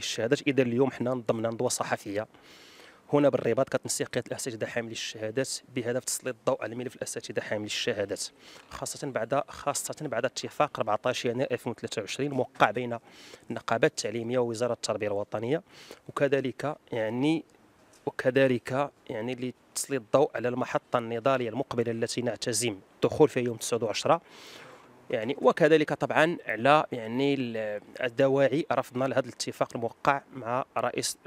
حامل الشهادات اذا اليوم حنا نضمنا ندوه صحفيه هنا بالرباط كتنسيق قياده الاساتذه حاملي الشهادات بهدف تسليط الضوء على ملف الاساتذه حاملي الشهادات خاصه بعد خاصه بعد اتفاق 14 يناير 2023 موقع بين النقابات التعليميه ووزاره التربيه الوطنيه وكذلك يعني وكذلك يعني لتسليط الضوء على المحطه النضاليه المقبله التي نعتزم الدخول فيها يوم 9 10 يعني وكذلك طبعا على يعني الدواعي رفضنا لهذا الاتفاق الموقع مع رئيس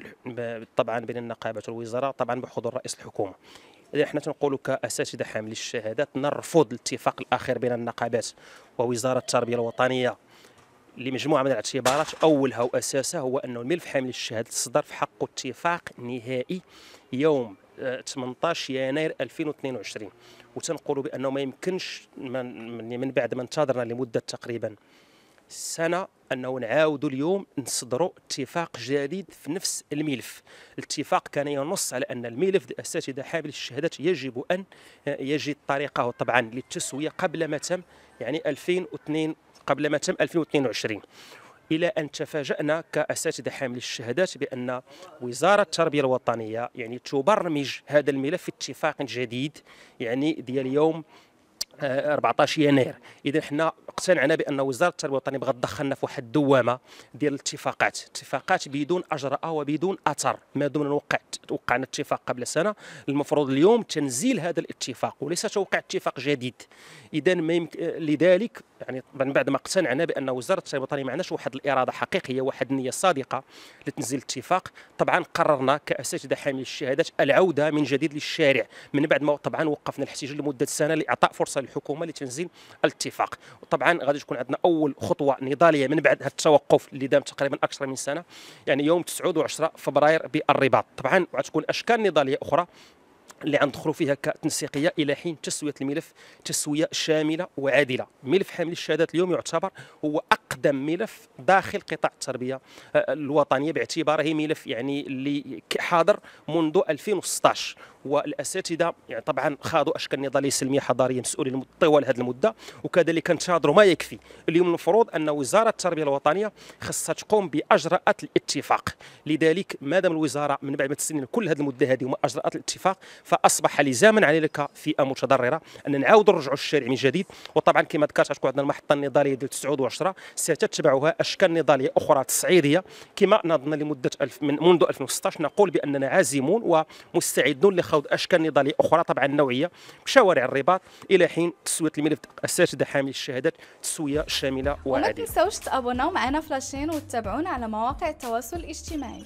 طبعا بين النقابه والوزاره طبعا بحضور رئيس الحكومه اذا حنا تنقولوا كاساتذه حاملي الشهادات نرفض الاتفاق الاخير بين النقابات ووزاره التربيه الوطنيه لمجموعه من الاعتبارات اولها واساسها هو انه الملف حامل الشهادات صدر في حقه اتفاق نهائي يوم 18 يناير 2022 وتنقولوا بانه ما يمكنش من, من بعد ما انتظرنا لمده تقريبا سنه انه نعاودوا اليوم نصدروا اتفاق جديد في نفس الملف الاتفاق كان ينص على ان الملف الاساتذه حامل الشهادات يجب ان يجد طريقه طبعا للتسويه قبل ما تم يعني 2002 قبل ما تم 2022 الى ان تفاجانا كاساتذه حامل الشهادات بان وزاره التربيه الوطنيه يعني تبرمج هذا الملف اتفاق جديد يعني ديال يوم 14 آه، يناير اذا حنا اقتنعنا بان وزاره التربيه الوطنيه بغات تدخلنا في واحد الدوامه ديال الاتفاقات اتفاقات بدون اجراء وبدون اثر ما دمنا وقعت وقعنا اتفاق قبل سنه المفروض اليوم تنزيل هذا الاتفاق وليس توقيع اتفاق جديد اذا ما يمك... لذلك يعني من بعد ما اقتنعنا بان وزاره التربيه الوطنيه ما عندناش واحد الاراده حقيقيه واحد النيه صادقه لتنزيل الاتفاق طبعا قررنا كاساتذه حامل الشهادات العوده من جديد للشارع من بعد ما طبعا وقفنا الاحتجاج لمده سنه لاعطاء فرصه للحكومه لتنزيل الاتفاق وطبعا غادي تكون عندنا اول خطوه نضاليه من بعد هذا التوقف اللي دام تقريبا اكثر من سنه يعني يوم 9 و10 فبراير بالرباط طبعا وغتكون اشكال نضاليه اخرى اللي غندخلوا فيها كتنسيقيه الى حين تسويه الملف تسويه شامله وعادله ملف حامل الشهادات اليوم يعتبر هو اقدم ملف داخل قطاع التربيه آه، الوطنيه باعتباره ملف يعني اللي حاضر منذ 2016 والاساتذه يعني طبعا خاضوا اشكال نضاليه سلميه حضاريه مسؤولين طوال هذه المده وكذلك انتظروا ما يكفي اليوم المفروض ان وزاره التربيه الوطنيه خاصها تقوم باجراءات الاتفاق لذلك ما دام الوزاره من بعد ما تسنين كل هذه المده هذه وما اجراءات الاتفاق فاصبح لزاما عليك فئه متضرره ان نعاود نرجعوا الشارع من جديد وطبعا كما ذكرت غتكون عندنا المحطه النضاليه ديال 9 و10 ستتبعها اشكال نضاليه اخرى تصعيديه كما نظن لمده ألف من منذ 2016 نقول باننا عازمون ومستعدون لخوض اشكال نضاليه اخرى طبعا نوعيه بشوارع الرباط الى حين تسويه الملف اساتذه حامل الشهادات تسويه شامله وعاديه. وما تنساوش تابوناو معنا فلاشين وتتابعونا على مواقع التواصل الاجتماعي